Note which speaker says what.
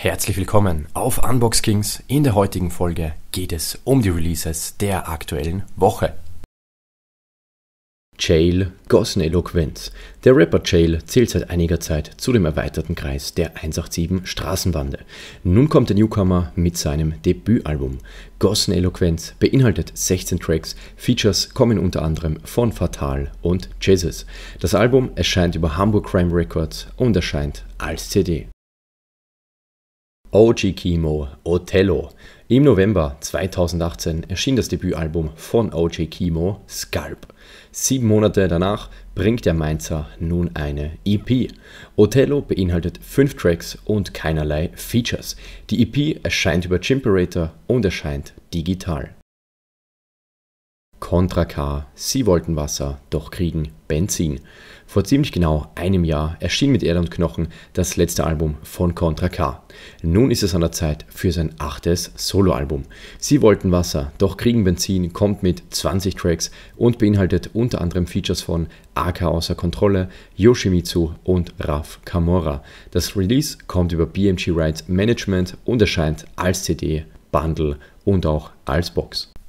Speaker 1: Herzlich willkommen auf Unbox Kings. In der heutigen Folge geht es um die Releases der aktuellen Woche. Jail Gossen Eloquenz. Der Rapper Jail zählt seit einiger Zeit zu dem erweiterten Kreis der 187 Straßenbande. Nun kommt der Newcomer mit seinem Debütalbum. Gossen Eloquenz beinhaltet 16 Tracks, Features kommen unter anderem von Fatal und Jesus. Das Album erscheint über Hamburg Crime Records und erscheint als CD. OG Chemo Othello. Im November 2018 erschien das Debütalbum von OG Chemo Scalp. Sieben Monate danach bringt der Mainzer nun eine EP. Othello beinhaltet fünf Tracks und keinerlei Features. Die EP erscheint über Chimperator und erscheint digital. Contra K. Sie wollten Wasser, doch kriegen Benzin. Vor ziemlich genau einem Jahr erschien mit Erde und Knochen das letzte Album von Contra K. Nun ist es an der Zeit für sein achtes Soloalbum. Sie wollten Wasser, doch kriegen Benzin kommt mit 20 Tracks und beinhaltet unter anderem Features von AK außer Kontrolle, Yoshimitsu und Raf Kamora. Das Release kommt über BMG Rights Management und erscheint als CD, Bundle und auch als Box.